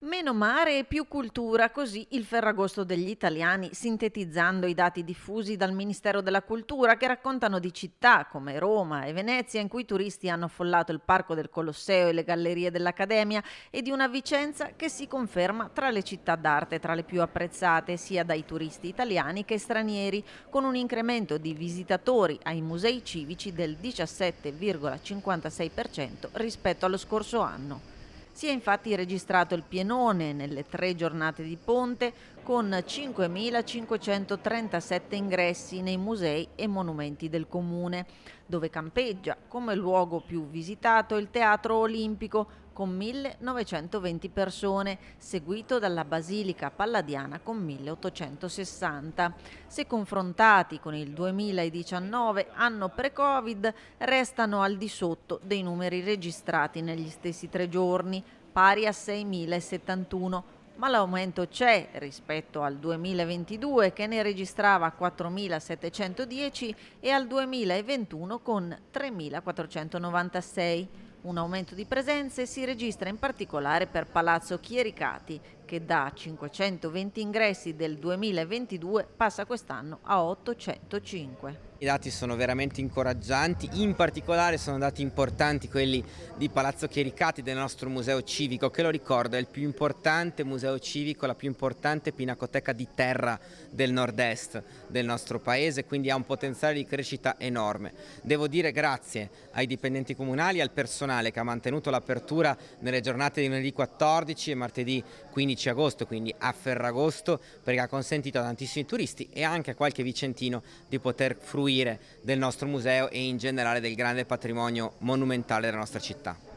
Meno mare e più cultura, così il Ferragosto degli italiani, sintetizzando i dati diffusi dal Ministero della Cultura che raccontano di città come Roma e Venezia in cui i turisti hanno affollato il Parco del Colosseo e le gallerie dell'Accademia e di una Vicenza che si conferma tra le città d'arte tra le più apprezzate sia dai turisti italiani che stranieri, con un incremento di visitatori ai musei civici del 17,56% rispetto allo scorso anno. Si è infatti registrato il pienone nelle tre giornate di ponte con 5.537 ingressi nei musei e monumenti del comune, dove campeggia come luogo più visitato il Teatro Olimpico con 1920 persone, seguito dalla Basilica Palladiana con 1860. Se confrontati con il 2019, anno pre-Covid, restano al di sotto dei numeri registrati negli stessi tre giorni, pari a 6.071 ma l'aumento c'è rispetto al 2022 che ne registrava 4.710 e al 2021 con 3.496. Un aumento di presenze si registra in particolare per Palazzo Chiericati, che da 520 ingressi del 2022 passa quest'anno a 805. I dati sono veramente incoraggianti, in particolare sono dati importanti quelli di Palazzo Chiericati del nostro museo civico, che lo ricordo è il più importante museo civico, la più importante pinacoteca di terra del nord-est del nostro paese, quindi ha un potenziale di crescita enorme. Devo dire grazie ai dipendenti comunali e al personale che ha mantenuto l'apertura nelle giornate di lunedì 14 e martedì 15 15 agosto, quindi a Ferragosto, perché ha consentito a tantissimi turisti e anche a qualche vicentino di poter fruire del nostro museo e in generale del grande patrimonio monumentale della nostra città.